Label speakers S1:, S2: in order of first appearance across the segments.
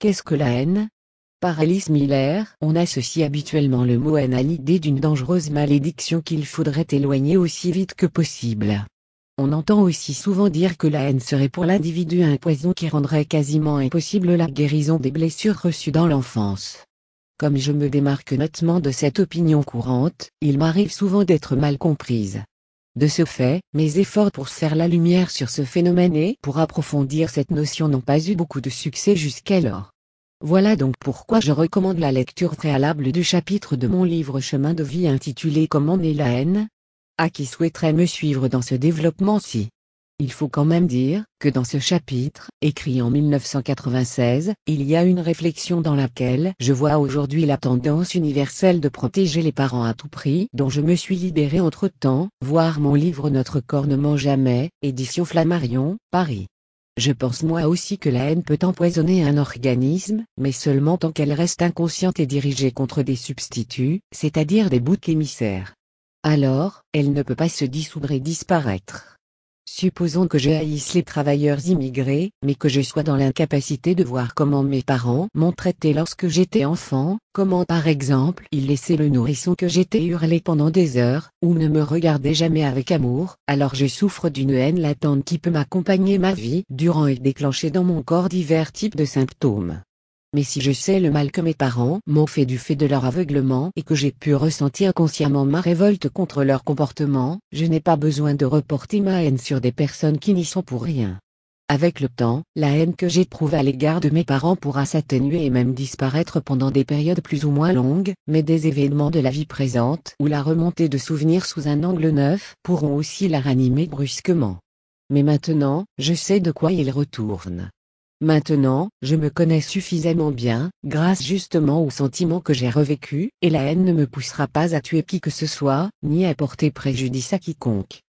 S1: Qu'est-ce que la haine Par Alice Miller, on associe habituellement le mot haine à l'idée d'une dangereuse malédiction qu'il faudrait éloigner aussi vite que possible. On entend aussi souvent dire que la haine serait pour l'individu un poison qui rendrait quasiment impossible la guérison des blessures reçues dans l'enfance. Comme je me démarque nettement de cette opinion courante, il m'arrive souvent d'être mal comprise. De ce fait, mes efforts pour faire la lumière sur ce phénomène et pour approfondir cette notion n'ont pas eu beaucoup de succès jusqu'alors. Voilà donc pourquoi je recommande la lecture préalable du chapitre de mon livre Chemin de vie intitulé Comment est la haine À qui souhaiterait me suivre dans ce développement-ci il faut quand même dire que dans ce chapitre, écrit en 1996, il y a une réflexion dans laquelle je vois aujourd'hui la tendance universelle de protéger les parents à tout prix dont je me suis libéré entre-temps, voir mon livre Notre corps ne ment jamais, édition Flammarion, Paris. Je pense moi aussi que la haine peut empoisonner un organisme, mais seulement tant qu'elle reste inconsciente et dirigée contre des substituts, c'est-à-dire des boucs émissaires. Alors, elle ne peut pas se dissoudre et disparaître. Supposons que je haïsse les travailleurs immigrés, mais que je sois dans l'incapacité de voir comment mes parents m'ont traité lorsque j'étais enfant, comment par exemple ils laissaient le nourrisson que j'étais hurler pendant des heures, ou ne me regardaient jamais avec amour, alors je souffre d'une haine latente qui peut m'accompagner ma vie durant et déclencher dans mon corps divers types de symptômes. Mais si je sais le mal que mes parents m'ont fait du fait de leur aveuglement et que j'ai pu ressentir consciemment ma révolte contre leur comportement, je n'ai pas besoin de reporter ma haine sur des personnes qui n'y sont pour rien. Avec le temps, la haine que j'éprouve à l'égard de mes parents pourra s'atténuer et même disparaître pendant des périodes plus ou moins longues, mais des événements de la vie présente ou la remontée de souvenirs sous un angle neuf pourront aussi la ranimer brusquement. Mais maintenant, je sais de quoi il retourne. Maintenant, je me connais suffisamment bien, grâce justement aux sentiments que j'ai revécu, et la haine ne me poussera pas à tuer qui que ce soit, ni à porter préjudice à quiconque.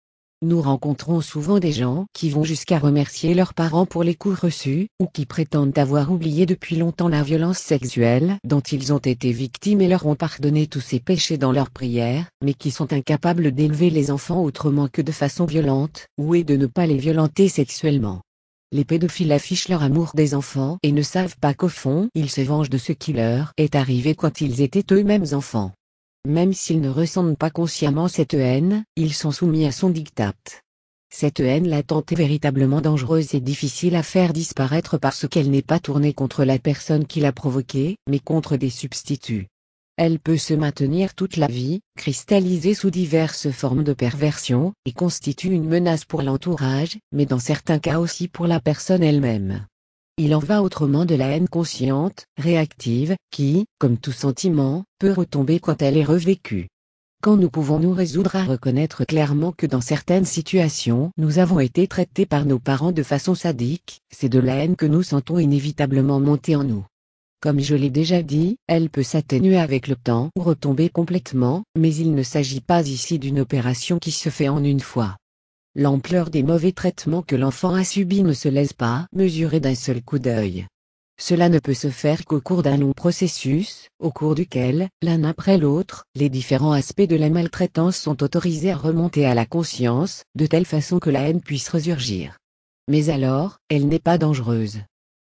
S1: Nous rencontrons souvent des gens qui vont jusqu'à remercier leurs parents pour les coups reçus, ou qui prétendent avoir oublié depuis longtemps la violence sexuelle dont ils ont été victimes et leur ont pardonné tous ces péchés dans leurs prières, mais qui sont incapables d'élever les enfants autrement que de façon violente, ou et de ne pas les violenter sexuellement. Les pédophiles affichent leur amour des enfants et ne savent pas qu'au fond ils se vengent de ce qui leur est arrivé quand ils étaient eux-mêmes enfants. Même s'ils ne ressentent pas consciemment cette haine, ils sont soumis à son diktat. Cette haine latente est véritablement dangereuse et difficile à faire disparaître parce qu'elle n'est pas tournée contre la personne qui l'a provoquée, mais contre des substituts. Elle peut se maintenir toute la vie, cristallisée sous diverses formes de perversion, et constitue une menace pour l'entourage, mais dans certains cas aussi pour la personne elle-même. Il en va autrement de la haine consciente, réactive, qui, comme tout sentiment, peut retomber quand elle est revécue. Quand nous pouvons nous résoudre à reconnaître clairement que dans certaines situations nous avons été traités par nos parents de façon sadique, c'est de la haine que nous sentons inévitablement monter en nous. Comme je l'ai déjà dit, elle peut s'atténuer avec le temps ou retomber complètement, mais il ne s'agit pas ici d'une opération qui se fait en une fois. L'ampleur des mauvais traitements que l'enfant a subis ne se laisse pas mesurer d'un seul coup d'œil. Cela ne peut se faire qu'au cours d'un long processus, au cours duquel, l'un après l'autre, les différents aspects de la maltraitance sont autorisés à remonter à la conscience, de telle façon que la haine puisse resurgir. Mais alors, elle n'est pas dangereuse.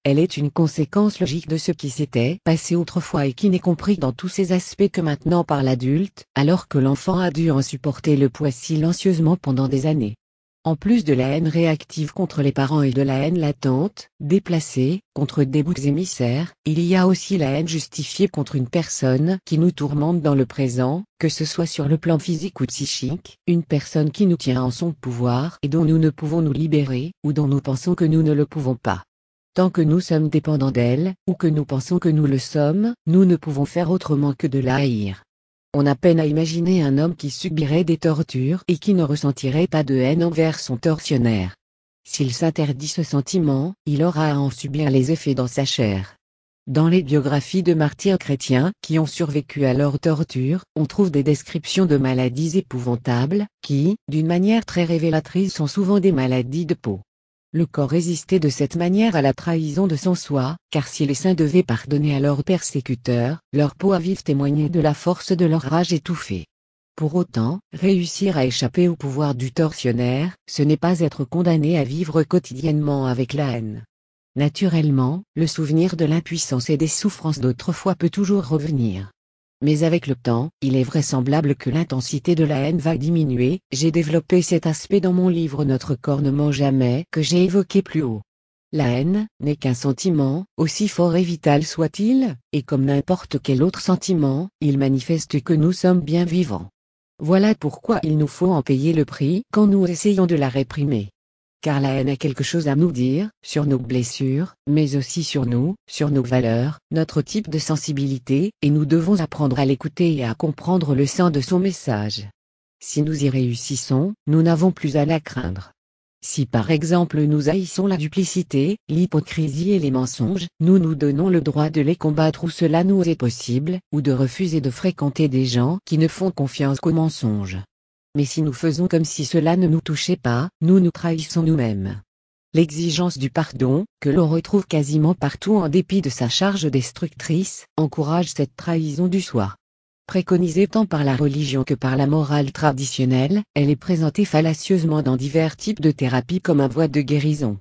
S1: Elle est une conséquence logique de ce qui s'était passé autrefois et qui n'est compris dans tous ses aspects que maintenant par l'adulte, alors que l'enfant a dû en supporter le poids silencieusement pendant des années. En plus de la haine réactive contre les parents et de la haine latente, déplacée, contre des boucs émissaires, il y a aussi la haine justifiée contre une personne qui nous tourmente dans le présent, que ce soit sur le plan physique ou psychique, une personne qui nous tient en son pouvoir et dont nous ne pouvons nous libérer, ou dont nous pensons que nous ne le pouvons pas. Tant que nous sommes dépendants d'elle, ou que nous pensons que nous le sommes, nous ne pouvons faire autrement que de la haïr. On a peine à imaginer un homme qui subirait des tortures et qui ne ressentirait pas de haine envers son tortionnaire. S'il s'interdit ce sentiment, il aura à en subir les effets dans sa chair. Dans les biographies de martyrs chrétiens qui ont survécu à leur torture, on trouve des descriptions de maladies épouvantables, qui, d'une manière très révélatrice sont souvent des maladies de peau. Le corps résistait de cette manière à la trahison de son soi, car si les saints devaient pardonner à leurs persécuteurs, leur peau à vif témoignait de la force de leur rage étouffée. Pour autant, réussir à échapper au pouvoir du tortionnaire, ce n'est pas être condamné à vivre quotidiennement avec la haine. Naturellement, le souvenir de l'impuissance et des souffrances d'autrefois peut toujours revenir mais avec le temps, il est vraisemblable que l'intensité de la haine va diminuer, j'ai développé cet aspect dans mon livre Notre corps ne ment jamais que j'ai évoqué plus haut. La haine n'est qu'un sentiment, aussi fort et vital soit-il, et comme n'importe quel autre sentiment, il manifeste que nous sommes bien vivants. Voilà pourquoi il nous faut en payer le prix quand nous essayons de la réprimer car la haine a quelque chose à nous dire, sur nos blessures, mais aussi sur nous, sur nos valeurs, notre type de sensibilité, et nous devons apprendre à l'écouter et à comprendre le sens de son message. Si nous y réussissons, nous n'avons plus à la craindre. Si par exemple nous haïssons la duplicité, l'hypocrisie et les mensonges, nous nous donnons le droit de les combattre où cela nous est possible, ou de refuser de fréquenter des gens qui ne font confiance qu'aux mensonges mais si nous faisons comme si cela ne nous touchait pas, nous nous trahissons nous-mêmes. L'exigence du pardon, que l'on retrouve quasiment partout en dépit de sa charge destructrice, encourage cette trahison du soi. Préconisée tant par la religion que par la morale traditionnelle, elle est présentée fallacieusement dans divers types de thérapies comme un voie de guérison.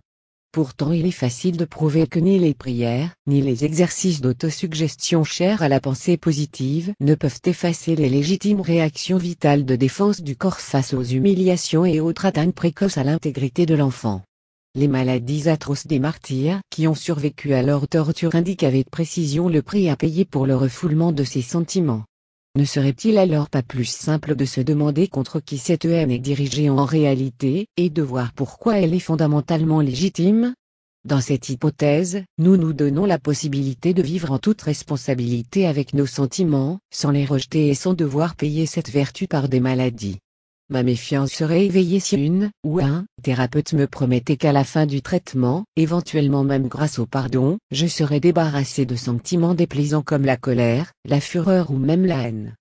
S1: Pourtant il est facile de prouver que ni les prières, ni les exercices d'autosuggestion chers à la pensée positive ne peuvent effacer les légitimes réactions vitales de défense du corps face aux humiliations et autres atteintes précoces à l'intégrité de l'enfant. Les maladies atroces des martyrs qui ont survécu à leur torture indiquent avec précision le prix à payer pour le refoulement de ces sentiments. Ne serait-il alors pas plus simple de se demander contre qui cette haine est dirigée en réalité, et de voir pourquoi elle est fondamentalement légitime Dans cette hypothèse, nous nous donnons la possibilité de vivre en toute responsabilité avec nos sentiments, sans les rejeter et sans devoir payer cette vertu par des maladies. Ma méfiance serait éveillée si une ou un thérapeute me promettait qu'à la fin du traitement, éventuellement même grâce au pardon, je serais débarrassé de sentiments déplaisants comme la colère, la fureur ou même la haine.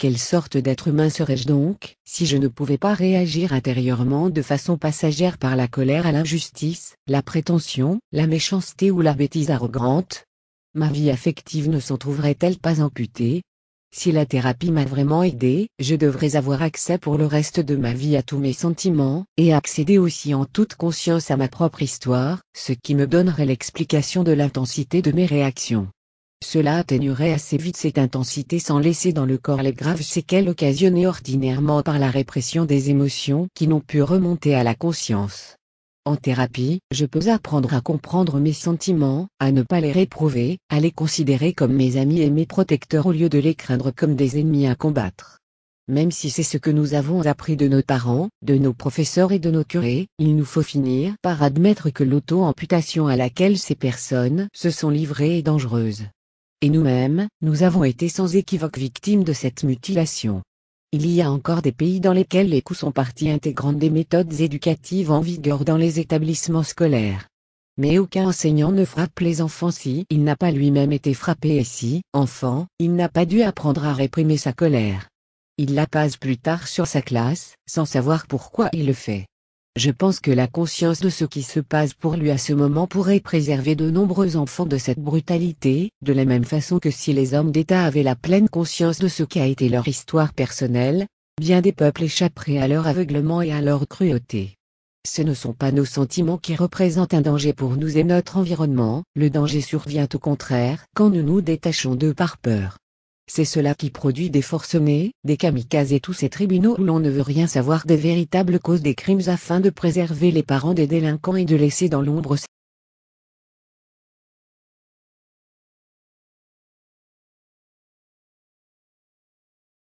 S1: Quelle sorte d'être humain serais-je donc, si je ne pouvais pas réagir intérieurement de façon passagère par la colère à l'injustice, la prétention, la méchanceté ou la bêtise arrogante Ma vie affective ne s'en trouverait-elle pas amputée, si la thérapie m'a vraiment aidé, je devrais avoir accès pour le reste de ma vie à tous mes sentiments, et accéder aussi en toute conscience à ma propre histoire, ce qui me donnerait l'explication de l'intensité de mes réactions. Cela atténuerait assez vite cette intensité sans laisser dans le corps les graves séquelles occasionnées ordinairement par la répression des émotions qui n'ont pu remonter à la conscience. En thérapie, je peux apprendre à comprendre mes sentiments, à ne pas les réprouver, à les considérer comme mes amis et mes protecteurs au lieu de les craindre comme des ennemis à combattre. Même si c'est ce que nous avons appris de nos parents, de nos professeurs et de nos curés, il nous faut finir par admettre que l'auto-amputation à laquelle ces personnes se sont livrées est dangereuse. Et nous-mêmes, nous avons été sans équivoque victimes de cette mutilation. Il y a encore des pays dans lesquels les coups sont partie intégrante des méthodes éducatives en vigueur dans les établissements scolaires. Mais aucun enseignant ne frappe les enfants si il n'a pas lui-même été frappé et si, enfant, il n'a pas dû apprendre à réprimer sa colère. Il la passe plus tard sur sa classe, sans savoir pourquoi il le fait. Je pense que la conscience de ce qui se passe pour lui à ce moment pourrait préserver de nombreux enfants de cette brutalité, de la même façon que si les hommes d'État avaient la pleine conscience de ce qu'a été leur histoire personnelle, bien des peuples échapperaient à leur aveuglement et à leur cruauté. Ce ne sont pas nos sentiments qui représentent un danger pour nous et notre environnement, le danger survient au contraire quand nous nous détachons d'eux par peur. C'est cela qui produit des forcenés, des kamikazes et tous ces tribunaux où l'on ne veut rien savoir des véritables causes des crimes afin de préserver les parents des délinquants et de laisser dans l'ombre